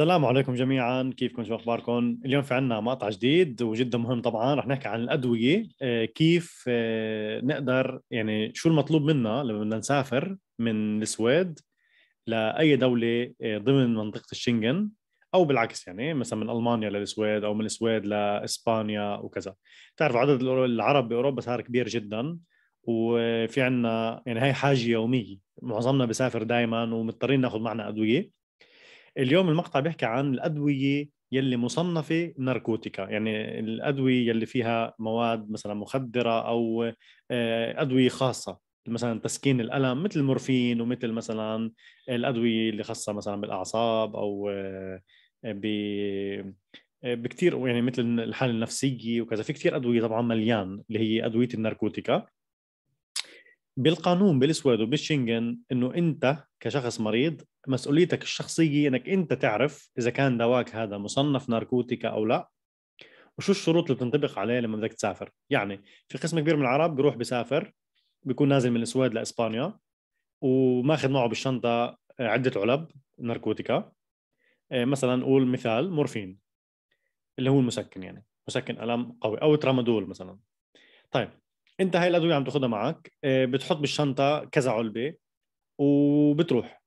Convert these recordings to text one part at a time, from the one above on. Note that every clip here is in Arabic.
السلام عليكم جميعا كيفكم شو اخباركم اليوم في عنا مقطع جديد وجدا مهم طبعا رح نحكي عن الادويه آه، كيف آه، نقدر يعني شو المطلوب منا لما بدنا نسافر من السويد لاي دوله آه، ضمن منطقه الشنغن او بالعكس يعني مثلا من المانيا للسويد او من السويد لاسبانيا وكذا تعرف عدد العرب باوروبا صار كبير جدا وفي عنا يعني هاي حاجه يوميه معظمنا بسافر دائما ومضطرين ناخذ معنا ادويه اليوم المقطع بيحكي عن الادويه يلي مصنفه ناركوتيكا يعني الادويه يلي فيها مواد مثلا مخدره او آه، ادويه خاصه مثلا تسكين الالم مثل المورفين ومثل مثلا الادويه اللي خاصه مثلا بالاعصاب او آه، ب آه، بكثير يعني مثل الحاله النفسيه وكذا في كثير ادويه طبعا مليان اللي هي ادويه الناركوتيكا بالقانون بالسويد وبالشنغن انه انت كشخص مريض مسؤوليتك الشخصيه انك انت تعرف اذا كان دواك هذا مصنف ناركوتيكا او لا وشو الشروط اللي بتنطبق عليه لما بدك تسافر يعني في قسم كبير من العرب بيروح بيسافر بيكون نازل من السويد لاسبانيا وماخذ معه بالشنطه عده علب ناركوتيكا إيه، مثلا قول مثال مورفين اللي هو المسكن يعني مسكن الم قوي او ترامادول مثلا طيب انت هاي الادويه عم تاخذها معك آه، بتحط بالشنطه كذا علبه وبتروح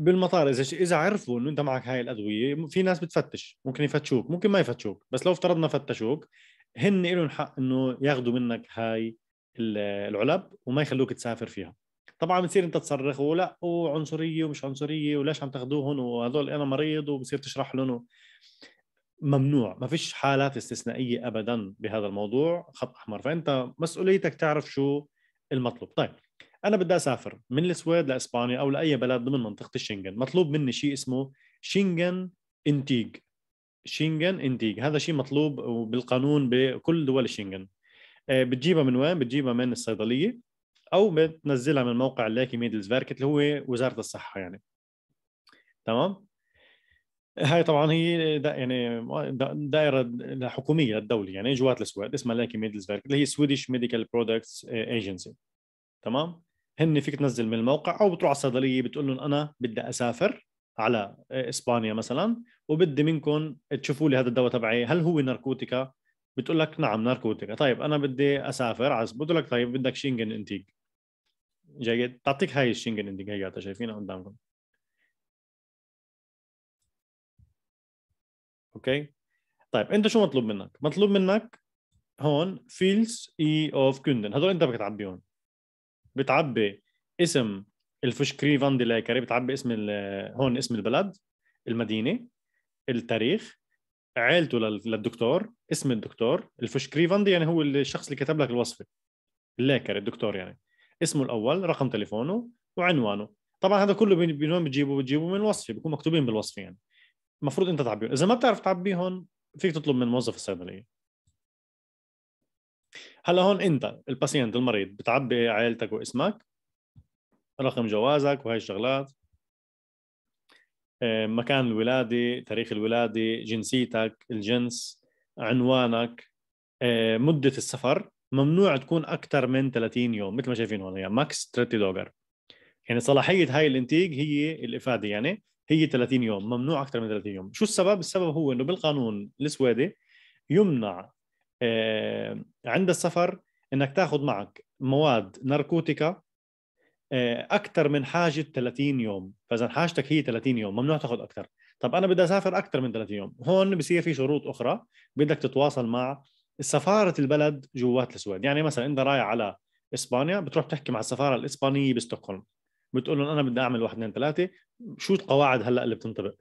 بالمطار اذا اذا عرفوا انه انت معك هاي الادويه في ناس بتفتش ممكن يفتشوك ممكن ما يفتشوك بس لو افترضنا فتشوك هن لهم حق انه ياخذوا منك هاي العلب وما يخلوك تسافر فيها طبعا بتصير انت تصرخ ولا وعنصريه ومش عنصريه وليش عم تاخذوهم وهذول انا مريض وبصير تشرح لهم ممنوع ما فيش حالات استثنائيه ابدا بهذا الموضوع خط احمر فانت مسؤوليتك تعرف شو المطلوب طيب انا بدي اسافر من السويد لاسبانيا او لاي بلد ضمن منطقه الشنغن مطلوب مني شيء اسمه شنغن انتيج شنغن انتيج هذا شيء مطلوب بالقانون بكل دول الشنغن آه، بتجيبها من وين بتجيبها من الصيدليه او بتنزلها من موقع اللاكي ميدلز فيركت اللي هو وزاره الصحه يعني تمام هاي طبعا هي دا يعني دائره حكوميه للدوله يعني جوات السويد اسمها لاكي ميدلزفيرك اللي هي سويدش ميديكال برودكتس ايجنسي تمام هن فيك تنزل من الموقع او بتروح على الصيدليه بتقول لهم انا بدي اسافر على اسبانيا مثلا وبدي منكم تشوفوا لي هذا الدواء تبعي هل هو ناركوتيكا بتقول لك نعم ناركوتيكا طيب انا بدي اسافر على بقول لك طيب بدك شينجن انتيج جيد تعطيك هاي الشينجن انتيج هي شايفينها قدامكم اوكي طيب انت شو مطلوب منك مطلوب منك هون فيلز اي اوف كوندن هدول انت بدك تعبيهم بتعبي اسم الفشكري فان دي لايكري بتعبي اسم هون اسم البلد المدينه التاريخ عائلته للدكتور اسم الدكتور الفشكري فاندي يعني هو الشخص اللي كتب لك الوصفه اللاكر الدكتور يعني اسمه الاول رقم تليفونه وعنوانه طبعا هذا كله من وين بتجيبه بتجيبه من الوصفه بيكون مكتوبين بالوصفه يعني المفروض انت تعبيهم اذا ما بتعرف تعبيهم فيك تطلب من موظف الصيدليه هلا هون انت الباسينت المريض بتعبي عائلتك واسمك رقم جوازك وهي الشغلات آه، مكان الولادة تاريخ الولادة جنسيتك الجنس عنوانك آه، مدة السفر ممنوع تكون أكثر من 30 يوم مثل ما شايفين هون هي يعني ماكس 30 دولار يعني صلاحية هاي الانتيج هي الإفادة يعني هي 30 يوم ممنوع اكثر من 30 يوم شو السبب السبب هو انه بالقانون السويدي يمنع آه، عند السفر انك تاخذ معك مواد ناركوتيكا آه، اكثر من حاجه 30 يوم فاذا حاجتك هي 30 يوم ممنوع تاخذ اكثر طب انا بدي اسافر اكثر من 30 يوم هون بصير في شروط اخرى بدك تتواصل مع سفاره البلد جوات السويد يعني مثلا انت رايح على اسبانيا بتروح تحكي مع السفاره الاسبانيه بستوكهولم بتقول لهم انا بدي اعمل واحد اثنين ثلاثه شو القواعد هلا اللي بتنطبق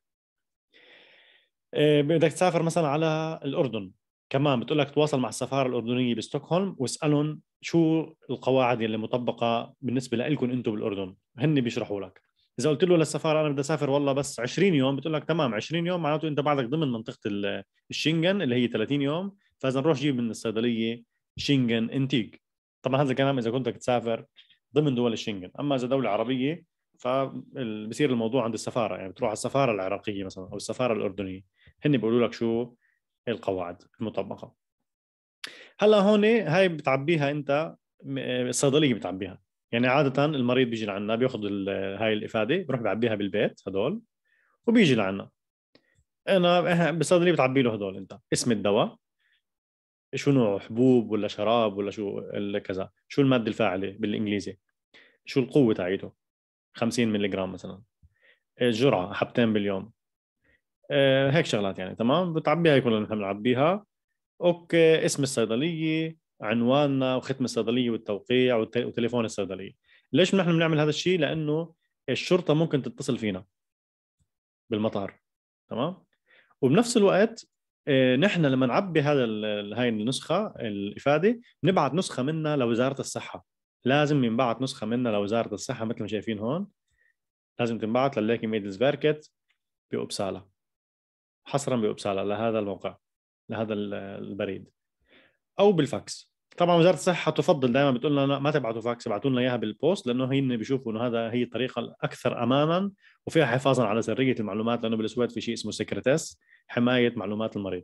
آه، بدك تسافر مثلا على الاردن كمان بتقول لك تواصل مع السفاره الاردنيه بستوكهولم واسالهم شو القواعد اللي مطبقه بالنسبه لكم انتم بالاردن هن بيشرحوا لك اذا قلت له للسفاره انا بدي اسافر والله بس 20 يوم بتقول لك تمام 20 يوم معناته انت بعدك ضمن منطقه الشنغن اللي هي 30 يوم فاذا نروح جيب من الصيدليه شنغن انتيك طبعا هذا الكلام اذا كنت بدك تسافر ضمن دول الشنغن اما اذا دوله عربيه فبصير الموضوع عند السفاره يعني بتروح على السفاره العراقيه مثلا او السفاره الاردنيه هن بيقولوا لك شو القواعد المطبقه هلا هون هاي بتعبيها انت الصيدليه بتعبيها يعني عاده المريض بيجي لعنا بياخذ هاي الافاده بروح بيعبيها بالبيت هدول وبيجي لعنا انا بالصيدليه بتعبي له هدول انت اسم الدواء شو نوع حبوب ولا شراب ولا شو كذا شو الماده الفاعله بالانجليزي شو القوه تاعيته 50 ملغ مثلا الجرعه إيه، حبتين باليوم إيه، هيك شغلات يعني تمام بتعبيها كلنا نحن بنعبيها اوكي اسم الصيدليه عنواننا وختم الصيدليه والتوقيع وتليفون الصيدليه ليش نحن بنعمل هذا الشيء لانه الشرطه ممكن تتصل فينا بالمطار تمام وبنفس الوقت إيه، نحن لما نعبي هذا هاي النسخه الافاده بنبعث نسخه منها لوزاره الصحه لازم ينبعث نسخه منها لوزاره الصحه مثل ما شايفين هون لازم تنبعث للليكي ميدلز بيركت بأوبسالا حصرا بأوبسالا لهذا الموقع لهذا البريد أو بالفاكس طبعا وزاره الصحه تفضل دائما بتقول لنا ما تبعتوا فاكس ابعتوا لنا اياها بالبوست لانه هن بيشوفوا انه هذا هي الطريقه الاكثر امانا وفيها حفاظا على سريه المعلومات لانه بالسويد في شيء اسمه سكرتس حمايه معلومات المريض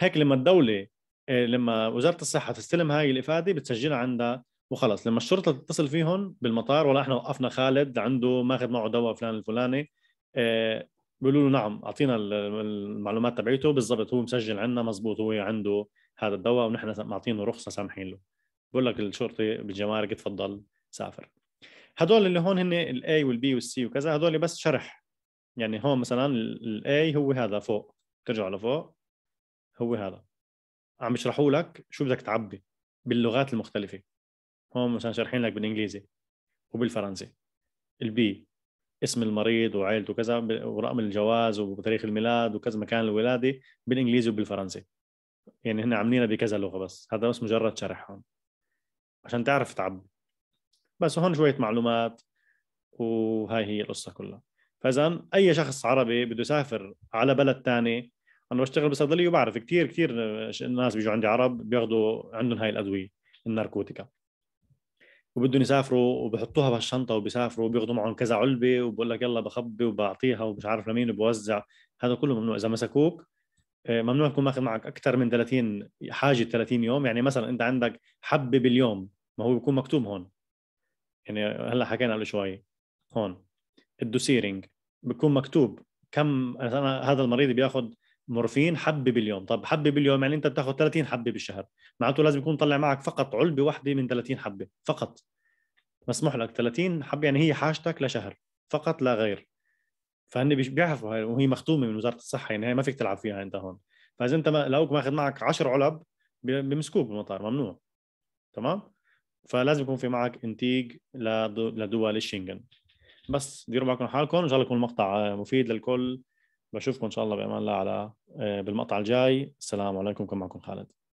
هيك لما الدوله إيه، لما وزاره الصحه تستلم هاي الافاده بتسجلها عندها وخلص لما الشرطه تتصل فيهم بالمطار ولا احنا وقفنا خالد عنده ماخذ معه دواء فلان الفلاني إيه بيقولوا له نعم اعطينا المعلومات تبعيته بالضبط هو مسجل عندنا مزبوط هو عنده هذا الدواء ونحن معطينه رخصه سامحين له بقول لك الشرطي بالجمارك تفضل سافر هدول اللي هون هن الاي والبي والسي وكذا هدول بس شرح يعني هون مثلا الاي هو هذا فوق ترجع لفوق هو هذا عم بشرحوا لك شو بدك تعبي باللغات المختلفه هم مثلا شارحين لك بالانجليزي وبالفرنسي البي اسم المريض وعائلته وكذا ورقم الجواز وتاريخ الميلاد وكذا مكان الولاده بالانجليزي وبالفرنسي يعني هن عاملينها بكذا لغه بس هذا بس مجرد شرح هون عشان تعرف تعبي بس هون شويه معلومات وهاي هي القصه كلها فاذا اي شخص عربي بده يسافر على بلد ثاني انا بشتغل بصيدليه وبعرف كثير كثير ناس بيجوا عندي عرب بياخذوا عندهم هاي الادويه الناركوتيكا وبدهم يسافروا وبحطوها بهالشنطه وبيسافروا وبياخذوا معهم كذا علبه وبقول لك يلا بخبي وبعطيها ومش عارف لمين وبوزع هذا كله ممنوع اذا مسكوك آه، ممنوع تكون ماخذ معك اكثر من 30 حاجه 30 يوم يعني مثلا انت عندك حبه باليوم ما هو بيكون مكتوب هون يعني هلا حكينا قبل شوي هون الدوسيرنج بيكون مكتوب كم انا هذا المريض بياخذ مورفين حبه باليوم طب حبه باليوم يعني انت بتاخذ 30 حبه بالشهر معناته لازم يكون طلع معك فقط علبه واحده من 30 حبه فقط مسموح لك 30 حبه يعني هي حاجتك لشهر فقط لا غير فهن بيعرفوا وهي مختومه من وزاره الصحه يعني هي ما فيك تلعب فيها انت هون فاذا انت ما لقوك ماخذ معك 10 علب بمسكوك بالمطار ممنوع تمام فلازم يكون في معك انتيج لدول الشنغن بس ديروا بالكم حالكم ان شاء الله يكون المقطع مفيد للكل بشوفكم ان شاء الله بامان الله على آه، بالمقطع الجاي السلام عليكم كان معكم خالد